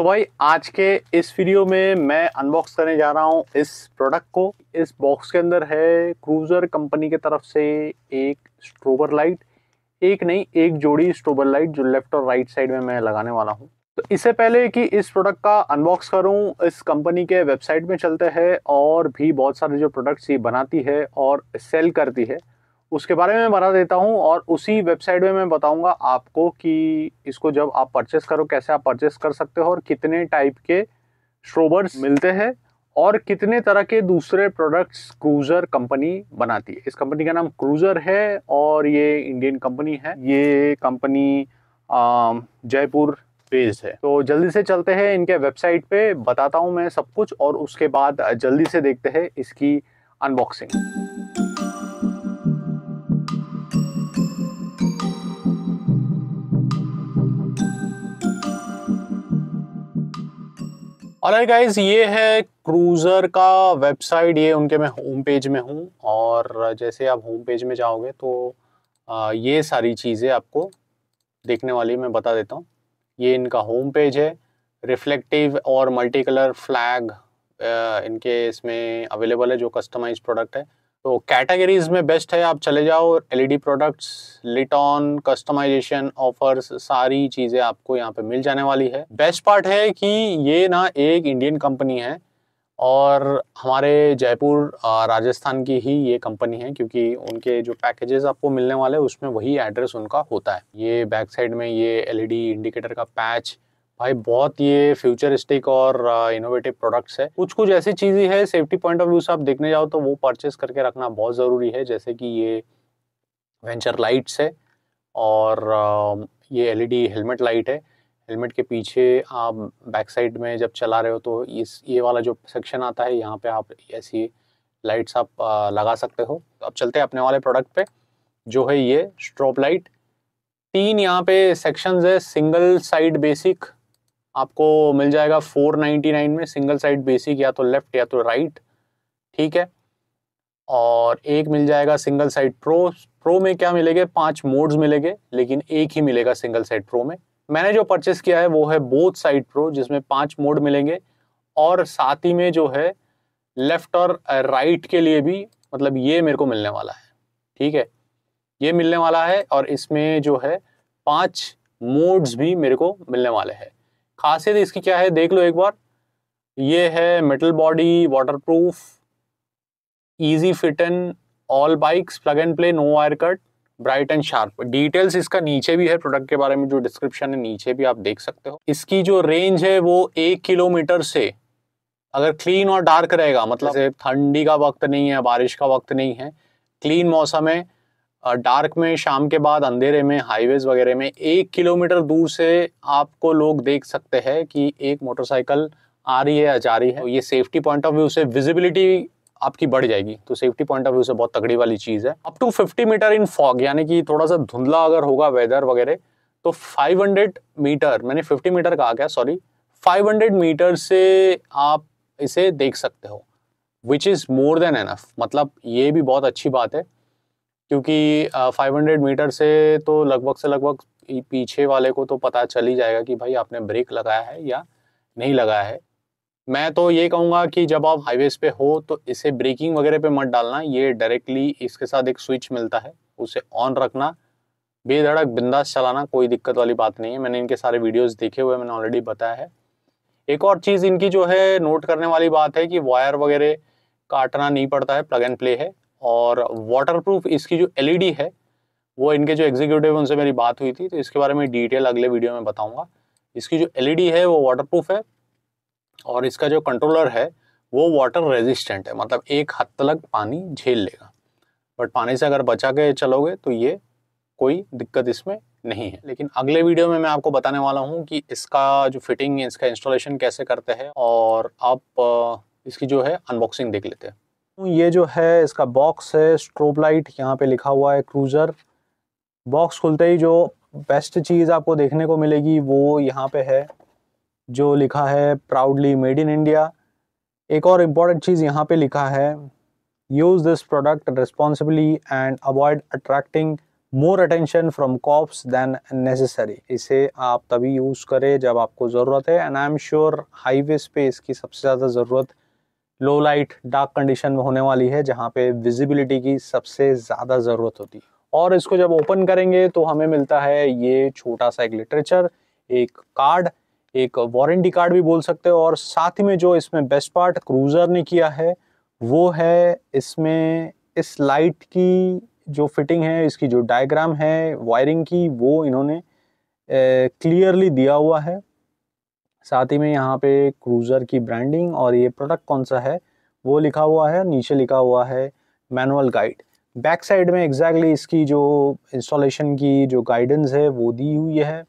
तो भाई आज के इस वीडियो में मैं अनबॉक्स करने जा रहा हूँ इस प्रोडक्ट को इस बॉक्स के अंदर है क्रूज़र कंपनी की तरफ से एक स्ट्रोबर लाइट एक नहीं एक जोड़ी स्ट्रोबर लाइट जो लेफ्ट और राइट साइड में मैं लगाने वाला हूँ तो इससे पहले कि इस प्रोडक्ट का अनबॉक्स करूँ इस कंपनी के वेबसाइट में चलते हैं और भी बहुत सारे जो प्रोडक्ट्स ये बनाती है और सेल करती है उसके बारे में बता देता हूँ और उसी वेबसाइट में मैं बताऊँगा आपको कि इसको जब आप परचेस करो कैसे आप परचेस कर सकते हो और कितने टाइप के श्रोबर्स मिलते हैं और कितने तरह के दूसरे प्रोडक्ट्स क्रूज़र कंपनी बनाती है इस कंपनी का नाम क्रूज़र है और ये इंडियन कंपनी है ये कंपनी जयपुर बेस्ड है तो जल्दी से चलते हैं इनके वेबसाइट पे बताता हूँ मैं सब कुछ और उसके बाद जल्दी से देखते हैं इसकी अनबॉक्सिंग और गाइज ये है क्रूज़र का वेबसाइट ये उनके मैं होम पेज में हूँ और जैसे आप होम पेज में जाओगे तो ये सारी चीज़ें आपको देखने वाली मैं बता देता हूँ ये इनका होम पेज है रिफ्लेक्टिव और मल्टी कलर फ्लैग इनके इसमें अवेलेबल है जो कस्टमाइज प्रोडक्ट है तो कैटेगरीज में बेस्ट है आप चले जाओ एलईडी प्रोडक्ट्स लिटॉन कस्टमाइजेशन ऑफर्स सारी चीज़ें आपको यहाँ पे मिल जाने वाली है बेस्ट पार्ट है कि ये ना एक इंडियन कंपनी है और हमारे जयपुर राजस्थान की ही ये कंपनी है क्योंकि उनके जो पैकेजेस आपको मिलने वाले उसमें वही एड्रेस उनका होता है ये बैक साइड में ये एलईडी इंडिकेटर e का पैच भाई बहुत ये फ्यूचरिस्टिक और इनोवेटिव प्रोडक्ट्स है कुछ कुछ ऐसी चीज़ें है सेफ्टी पॉइंट ऑफ व्यू से आप देखने जाओ तो वो परचेस करके रखना बहुत ज़रूरी है जैसे कि ये वेंचर लाइट्स है और ये एलईडी हेलमेट लाइट है हेलमेट के पीछे आप बैक साइड में जब चला रहे हो तो इस ये वाला जो सेक्शन आता है यहाँ पे आप ऐसी लाइट्स आप लगा सकते हो अब चलते हैं अपने वाले प्रोडक्ट पे जो है ये स्ट्रोप लाइट तीन यहाँ पे सेक्शंस है सिंगल साइड बेसिक आपको मिल जाएगा 499 में सिंगल साइड बेसिक या तो लेफ्ट या तो राइट ठीक है और एक मिल जाएगा सिंगल साइड प्रो प्रो में क्या मिलेगा पांच मोड्स मिलेंगे लेकिन एक ही मिलेगा सिंगल साइड प्रो में मैंने जो परचेस किया है वो है बोथ साइड प्रो जिसमें पांच मोड मिलेंगे और साथ ही में जो है लेफ्ट और राइट के लिए भी मतलब ये मेरे को मिलने वाला है ठीक है ये मिलने वाला है और इसमें जो है पांच मोड्स भी मेरे को मिलने वाले हैं खासियत इसकी क्या है देख लो एक बार ये है metal body waterproof easy fit and all bikes plug and play no wire cut bright and sharp details इसका नीचे भी है प्रोडक्ट के बारे में जो डिस्क्रिप्शन है नीचे भी आप देख सकते हो इसकी जो रेंज है वो एक किलोमीटर से अगर क्लीन और डार्क रहेगा मतलब हाँ। ठंडी का वक्त नहीं है बारिश का वक्त नहीं है क्लीन मौसम है डार्क में शाम के बाद अंधेरे में हाईवेज वगैरह में एक किलोमीटर दूर से आपको लोग देख सकते हैं कि एक मोटरसाइकिल आ रही है या जा रही है तो ये सेफ्टी पॉइंट ऑफ व्यू से विजिबिलिटी आपकी बढ़ जाएगी तो सेफ्टी पॉइंट ऑफ व्यू से बहुत तगड़ी वाली चीज़ है up to 50 metre in fog यानी कि थोड़ा सा धुंधला अगर होगा वेदर वगैरह तो 500 मीटर मैंने 50 मीटर कहा गया सॉरी 500 मीटर से आप इसे देख सकते हो which is more than enough मतलब ये भी बहुत अच्छी बात है क्योंकि फाइव हंड्रेड मीटर से तो लगभग से लगभग पीछे वाले को तो पता चल ही जाएगा कि भाई आपने ब्रेक लगाया है या नहीं लगाया है मैं तो ये कहूँगा कि जब आप हाईवेज पे हो तो इसे ब्रेकिंग वगैरह पे मत डालना ये डायरेक्टली इसके साथ एक स्विच मिलता है उसे ऑन रखना बेधड़क बिंदास चलाना कोई दिक्कत वाली बात नहीं है मैंने इनके सारे वीडियोज़ देखे हुए मैंने ऑलरेडी बताया है एक और चीज़ इनकी जो है नोट करने वाली बात है कि वायर वगैरह काटना नहीं पड़ता है प्लग एंड प्ले है और वाटरप्रूफ इसकी जो एलईडी e है वो इनके जो एग्जीक्यूटिव उनसे मेरी बात हुई थी तो इसके बारे में डिटेल अगले वीडियो में बताऊंगा इसकी जो एलईडी e है वो वाटरप्रूफ है और इसका जो कंट्रोलर है वो वाटर रेजिस्टेंट है मतलब एक हद तक पानी झेल लेगा बट पानी से अगर बचा के चलोगे तो ये कोई दिक्कत इसमें नहीं है लेकिन अगले वीडियो में मैं आपको बताने वाला हूँ कि इसका जो फिटिंग इसका इंस्टॉलेशन कैसे करते हैं और आप इसकी जो है अनबॉक्सिंग देख लेते हैं तो ये जो है इसका बॉक्स है स्ट्रोब लाइट यहाँ पे लिखा हुआ है क्रूज़र बॉक्स खुलते ही जो बेस्ट चीज़ आपको देखने को मिलेगी वो यहाँ पे है जो लिखा है प्राउडली मेड इन इंडिया एक और इम्पॉर्टेंट चीज़ यहाँ पे लिखा है use this product responsibly and avoid attracting more attention from cops than necessary इसे आप तभी यूज़ करें जब आपको ज़रूरत है and I am sure highway पे इसकी सबसे ज़्यादा ज़रूरत लो लाइट डार्क कंडीशन में होने वाली है जहाँ पे विजिबिलिटी की सबसे ज़्यादा ज़रूरत होती है और इसको जब ओपन करेंगे तो हमें मिलता है ये छोटा सा एक लिटरेचर एक कार्ड एक वारंटी कार्ड भी बोल सकते हो और साथ ही में जो इसमें बेस्ट पार्ट क्रूज़र ने किया है वो है इसमें इस लाइट की जो फिटिंग है इसकी जो डायग्राम है वायरिंग की वो इन्होंने क्लियरली दिया हुआ है साथ ही में यहाँ पे क्रूज़र की ब्रांडिंग और ये प्रोडक्ट कौन सा है वो लिखा हुआ है नीचे लिखा हुआ है मैनुअल गाइड बैक साइड में एग्जैक्टली exactly इसकी जो इंस्टॉलेशन की जो गाइडेंस है वो दी हुई है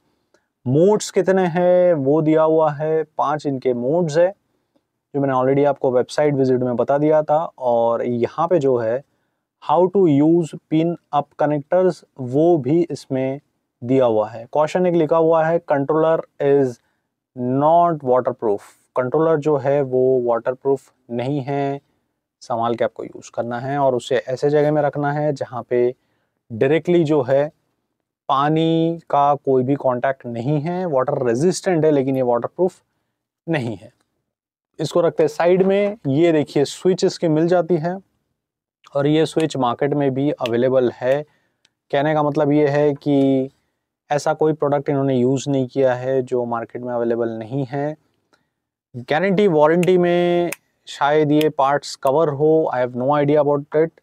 मोड्स कितने हैं वो दिया हुआ है पांच इनके मोड्स है जो मैंने ऑलरेडी आपको वेबसाइट विजिट में बता दिया था और यहाँ पे जो है how to use pin up connectors वो भी इसमें दिया हुआ है क्वेश्चन एक लिखा हुआ है controller is not waterproof controller जो है वो वाटरप्रूफ नहीं है संभाल के आपको यूज़ करना है और उसे ऐसे जगह में रखना है जहाँ पे डायरेक्टली जो है पानी का कोई भी कांटेक्ट नहीं है वाटर रेजिस्टेंट है लेकिन ये वाटरप्रूफ नहीं है इसको रखते हैं साइड में ये देखिए स्विच इसकी मिल जाती है और ये स्विच मार्केट में भी अवेलेबल है कहने का मतलब ये है कि ऐसा कोई प्रोडक्ट इन्होंने यूज़ नहीं किया है जो मार्केट में अवेलेबल नहीं है गारंटी वारंटी में शायद ये पार्ट्स कवर हो I have no idea about it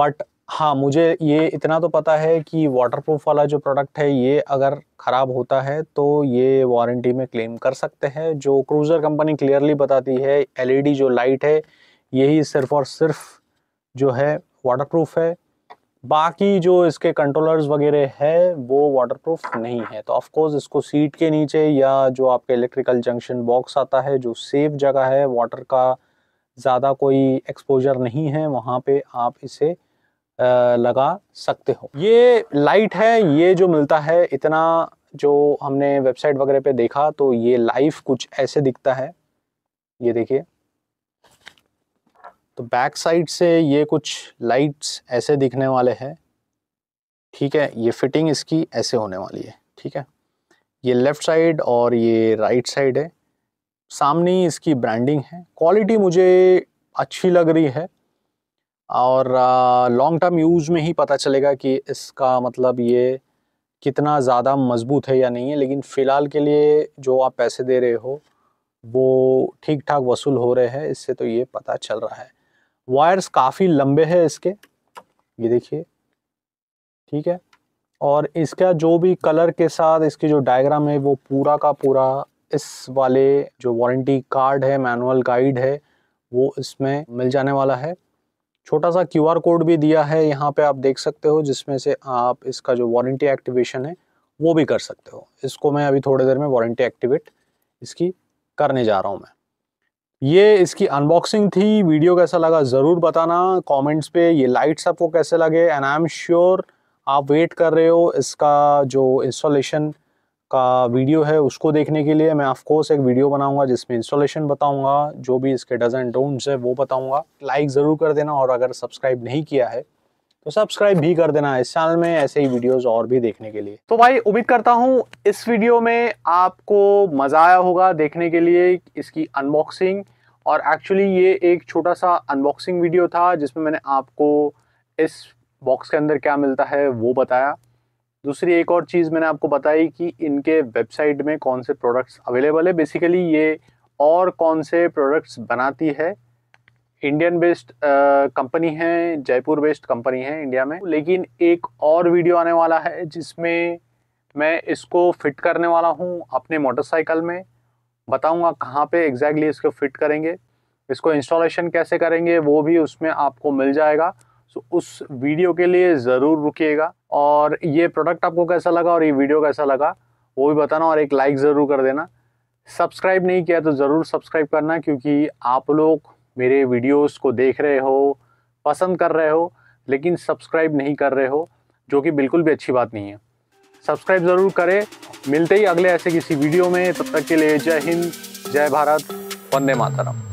but हाँ मुझे ये इतना तो पता है कि वाटरप्रूफ वाला जो प्रोडक्ट है ये अगर ख़राब होता है तो ये वारंटी में क्लेम कर सकते हैं जो क्रूज़र कंपनी क्लियरली बताती है एलईडी जो लाइट है यही सिर्फ और सिर्फ जो है वाटरप्रूफ है बाकी जो इसके कंट्रोलर्स वगैरह है वो वाटरप्रूफ नहीं है तो ऑफकोर्स इसको सीट के नीचे या जो आपके इलेक्ट्रिकल जंक्शन बॉक्स आता है जो सेफ जगह है वाटर का ज़्यादा कोई एक्सपोजर नहीं है वहाँ पे आप इसे लगा सकते हो ये लाइट है ये जो मिलता है इतना जो हमने वेबसाइट वगैरह पे देखा तो ये लाइफ कुछ ऐसे दिखता है ये देखिए तो बैक साइड से ये कुछ लाइट्स ऐसे दिखने वाले हैं ठीक है ये फिटिंग इसकी ऐसे होने वाली है ठीक है ये लेफ़्ट साइड और ये राइट साइड है सामने इसकी ब्रांडिंग है क्वालिटी मुझे अच्छी लग रही है और लॉन्ग टर्म यूज़ में ही पता चलेगा कि इसका मतलब ये कितना ज़्यादा मजबूत है या नहीं है लेकिन फ़िलहाल के लिए जो आप पैसे दे रहे हो वो ठीक ठाक वसूल हो रहे हैं इससे तो ये पता चल रहा है वायर्स काफ़ी लंबे हैं इसके ये देखिए ठीक है और इसका जो भी कलर के साथ इसकी जो डायग्राम है वो पूरा का पूरा इस वाले जो वारंटी कार्ड है मैनुअल गाइड है वो इसमें मिल जाने वाला है छोटा सा क्यूआर कोड भी दिया है यहाँ पे आप देख सकते हो जिसमें से आप इसका जो वारंटी एक्टिवेशन है वो भी कर सकते हो इसको मैं अभी थोड़ी देर में वारंटी एक्टिवेट इसकी करने जा रहा हूँ मैं ये इसकी अनबॉक्सिंग थी वीडियो कैसा लगा ज़रूर बताना कमेंट्स पे ये लाइट्स आपको कैसे लगे एंड आई एम श्योर आप वेट कर रहे हो इसका जो इंस्टॉलेशन का वीडियो है उसको देखने के लिए मैं ऑफकोर्स एक वीडियो बनाऊंगा जिसमें इंस्टॉलेशन बताऊंगा जो भी इसके डज एंड डोंट्स है वो बताऊंगा लाइक ज़रूर कर देना और अगर सब्सक्राइब नहीं किया है तो सब्सक्राइब भी कर देना इस चैनल में ऐसे ही वीडियोस और भी देखने के लिए तो भाई उम्मीद करता हूँ इस वीडियो में आपको मज़ा आया होगा देखने के लिए इसकी अनबॉक्सिंग और एक्चुअली ये एक छोटा सा अनबॉक्सिंग वीडियो था जिसमें मैंने आपको इस बॉक्स के अंदर क्या मिलता है वो बताया दूसरी एक और चीज़ मैंने आपको बताई कि इनके वेबसाइट में कौन से प्रोडक्ट्स अवेलेबल है बेसिकली ये और कौन से प्रोडक्ट्स बनाती है इंडियन बेस्ड कंपनी है जयपुर बेस्ड कंपनी है इंडिया में लेकिन एक और वीडियो आने वाला है जिसमें मैं इसको फिट करने वाला हूँ अपने मोटरसाइकिल में बताऊँगा कहाँ पे एग्जैक्टली इसको फिट करेंगे इसको इंस्टॉलेशन कैसे करेंगे वो भी उसमें आपको मिल जाएगा सो उस वीडियो के लिए ज़रूर रुकिएगा और ये प्रोडक्ट आपको कैसा लगा और ये वीडियो कैसा लगा वो भी बताना और एक लाइक ज़रूर कर देना सब्सक्राइब नहीं किया तो ज़रूर सब्सक्राइब करना क्योंकि आप लोग मेरे वीडियोस को देख रहे हो पसंद कर रहे हो लेकिन सब्सक्राइब नहीं कर रहे हो जो कि बिल्कुल भी अच्छी बात नहीं है सब्सक्राइब ज़रूर करें मिलते ही अगले ऐसे किसी वीडियो में तब तक के लिए जय हिंद जय भारत वंदे मातरम